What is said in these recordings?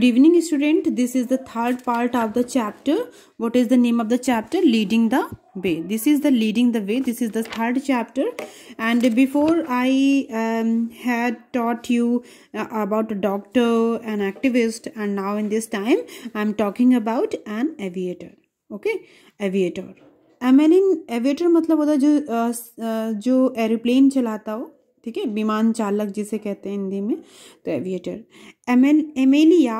good evening student this is the third part of the chapter what is the name of the chapter leading the way this is the leading the way this is the third chapter and before i um, had taught you uh, about a doctor an activist and now in this time i'm talking about an aviator okay aviator i an an aviator? मतलब होता है जो uh, uh, जो aeroplane चलाता हो ठीक है विमान चालक जिसे कहते हैं हिंदी में तो aviator Amel Amelia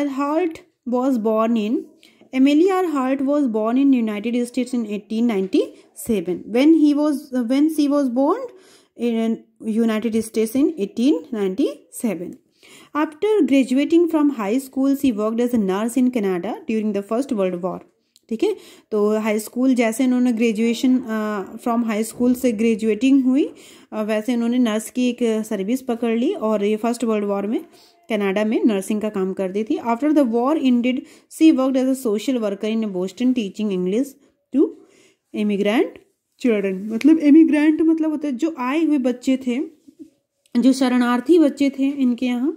Earhart was born in Amelia Earhart was born in United States in eighteen ninety seven when he was when she was born in United States in 1897 After graduating from high school, she worked as a nurse in Canada during the First World War. ठीक है तो high school जैसे इन्होंने graduation from high school से graduating हुई वैसे इन्होंने nurse की एक सर्विस पकड़ ली और ये फर्स्ट वर्ल्ड वॉर में कनाडा में नर्सिंग का काम कर दी थी after the war ended she worked as a social worker in Boston teaching English to immigrant children मतलब इमिग्रेंट मतलब होते जो आए हुए बच्चे थे जो शरणार्थी बच्चे थे इनके यहाँ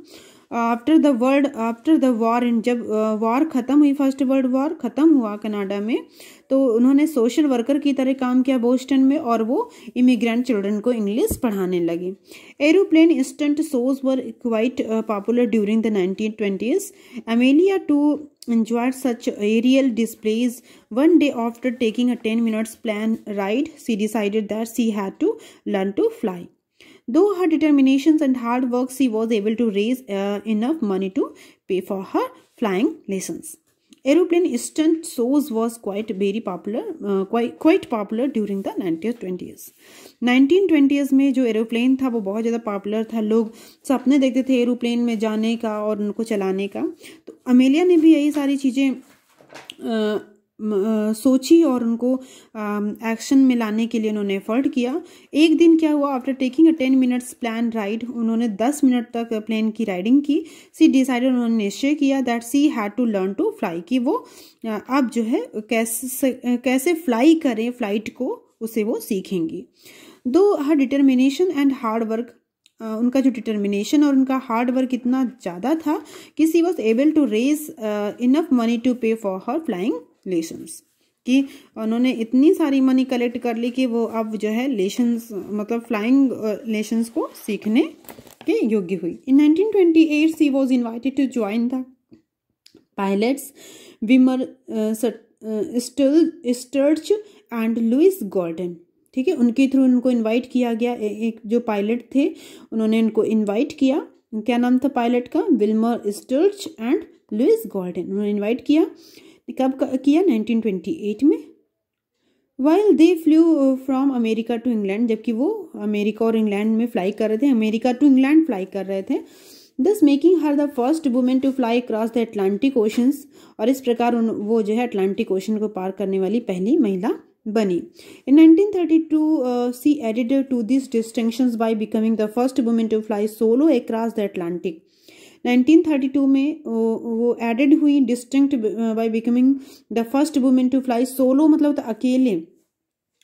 after the world after the war in जब वॉर ख़त्म हुई फर्स्ट वर्ल्ड वॉर ख़त्म हुआ कनाडा में तो उन्होंने सोशल वर्कर की तरह काम किया बोस्टन में और वो इमिग्रेंट चिल्ड्रन को इंग्लिश पढ़ाने लगे aeroplane instant shows were quite popular during the nineteen twenties Amelia too enjoyed such aerial displays one day after taking a ten minutes plane ride she decided that she had to learn to fly Though her determinations and hard work, she was able to raise uh, enough money to pay for her flying lessons. Aeroplane stunt shows was quite very popular, uh, quite quite popular during the 90s, 20s. 1920s में जो aeroplane था वो बहुत ज़्यादा popular था लोग सपने देखते थे एरोप्लेन में जाने का और उनको चलाने का तो अमेलिया ने भी यही सारी चीज़ें सोची और उनको एक्शन में लाने के लिए उन्होंने एफर्ट किया एक दिन क्या हुआ after taking a ten minutes plane ride उन्होंने दस मिनट तक प्लेन की राइडिंग की सी डिसाइडेड उन्होंने निश्चय किया that she had to learn to fly कि वो अब जो है कैसे कैसे फ्लाई करें फ्लाइट को उसे वो सीखेंगी though her determination and hard work उनका जो डिटर्मिनेशन और उनका हार्ड वर्क इतना ज़्यादा था कि she was able to raise enough money to pay for her flying lessons कि उन्होंने इतनी सारी मनी कलेक्ट कर ली कि वो अब जो है लेशंस मतलब फ्लाइंग लेशंस uh, को सीखने के योग्य हुई in 1928 she was invited to join the pilots Wilmer Stultz and Louis Gordon ठीक है उनके थ्रू उनको इनवाइट किया गया ए, एक जो पायलट थे उन्होंने उनको इनवाइट किया क्या नाम था पायलट का Wilmer Stultz and Louis Gordon उन्होंने इनवाइट किया कब किया 1928 में while they flew from America to England जबकि वो अमेरिका और इंग्लैंड में फ्लाई कर रहे थे अमेरिका टू इंग्लैंड फ्लाई कर रहे थे thus making her the first women to fly cross the Atlantic oceans और इस प्रकार उन वो जो है अटलांटिक ओशन को पार करने वाली पहली महिला बनी in 1932 she added to this distinction by becoming the first women to fly solo across the Atlantic 1932 में वो एडेड हुई distinct by becoming the first women to fly solo मतलब तो अकेले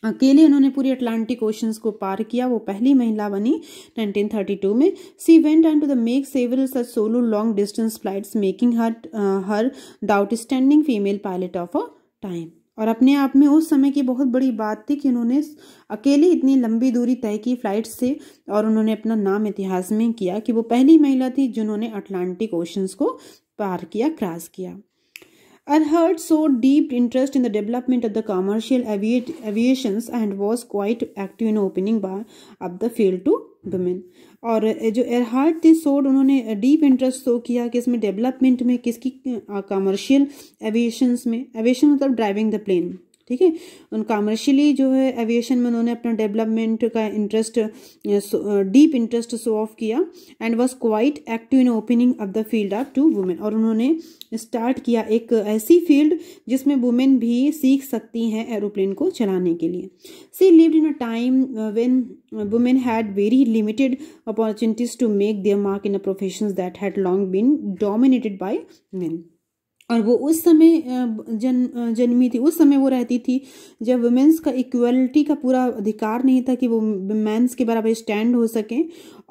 अकेले उन्होंने पूरी अटलांटिक ओशंस को पार किया वो पहली महिला बनी 1932 में she went and to the make several such solo long distance flights making her her the outstanding female pilot of a time और अपने आप में उस समय की बहुत बड़ी बात थी कि उन्होंने अकेले इतनी लंबी दूरी तय की फ्लाइट से और उन्होंने अपना नाम इतिहास में किया कि वो पहली महिला थी जिन्होंने अटलांटिक ओशंस को पार किया क्रॉस किया I heard so deep interest in the development of the commercial aviations and was quite active in opening bar of the field to women और जो एयरहार्ट थे सोड उन्होंने डीप इंटरेस्ट शो किया कि इसमें डेवलपमेंट में किसकी कमर्शियल एविएशन में एविएशन मतलब ड्राइविंग द प्लेन ठीक है उन कॉमर्शियली जो है एविएशन में उन्होंने अपना डेवलपमेंट का interest deep interest show off किया and was quite active in opening of the field of to women और उन्होंने स्टार्ट किया एक ऐसी फील्ड जिसमें वुमेन भी सीख सकती हैं एरोप्लेन को चलाने के लिए she lived in a time when women had very limited opportunities to make their mark in a profession that had long been dominated by men और वो उस समय जन जन्मी थी उस समय वो रहती थी जब वुमेंस का इक्वलिटी का पूरा अधिकार नहीं था कि वो मैंस के बराबर स्टैंड हो सकें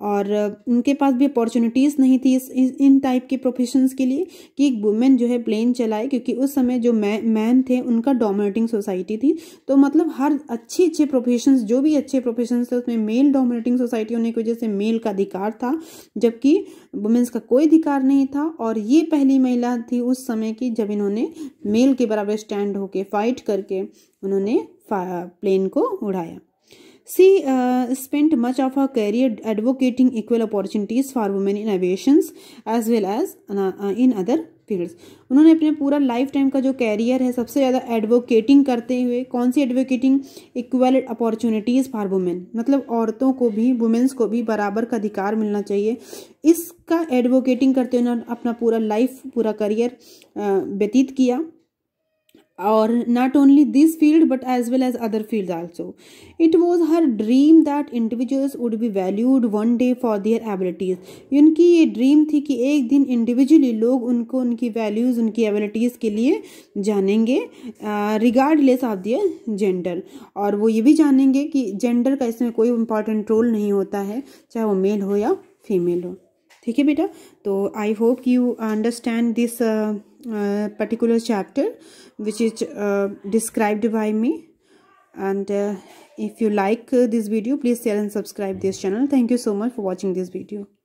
और उनके पास भी अपॉर्चुनिटीज़ नहीं थी इस, इन टाइप के प्रोफेशंस के लिए कि एक वुमेन जो है प्लेन चलाए क्योंकि उस समय जो मैन थे उनका डोमिनेटिंग सोसाइटी थी तो मतलब हर अच्छे अच्छे प्रोफेशंस जो भी अच्छे प्रोफेशंस थे उसमें मेल डोमिनेटिंग सोसाइटी होने की वजह से मेल का अधिकार था जबकि वुमेन्स का कोई अधिकार नहीं था और ये पहली महिला थी उस समय की जब इन्होंने मेल के बराबर स्टैंड होके फाइट करके उन्होंने प्लेन को उड़ाया She uh, spent much of her career advocating equal opportunities for women in aviations as well as uh, uh, in other fields. उन्होंने अपने पूरा लाइफ टाइम का जो कैरियर है सबसे ज़्यादा एडवोकेटिंग करते हुए कौन सी advocating equal opportunities for women मतलब औरतों को भी वुमेन्स को भी बराबर का अधिकार मिलना चाहिए इसका एडवोकेटिंग करते हुए उन्होंने अपना पूरा लाइफ पूरा करियर uh, व्यतीत किया or not only this field but as well as other fields also it was her dream that individuals would be valued one day for their abilities उनकी ये ड्रीम थी कि एक दिन इंडिविजुअली लोग उनको उनकी वैल्यूज़ उनकी एबिलिटीज़ के लिए जानेंगे रिगार्डलेस ऑफ दियर जेंडर और वो ये भी जानेंगे कि जेंडर का इसमें कोई इम्पॉर्टेंट रोल नहीं होता है चाहे वो मेल हो या फीमेल हो ठीक है बेटा तो I hope you understand this particular chapter which is described by me and if you like this video please share and subscribe this channel thank you so much for watching this video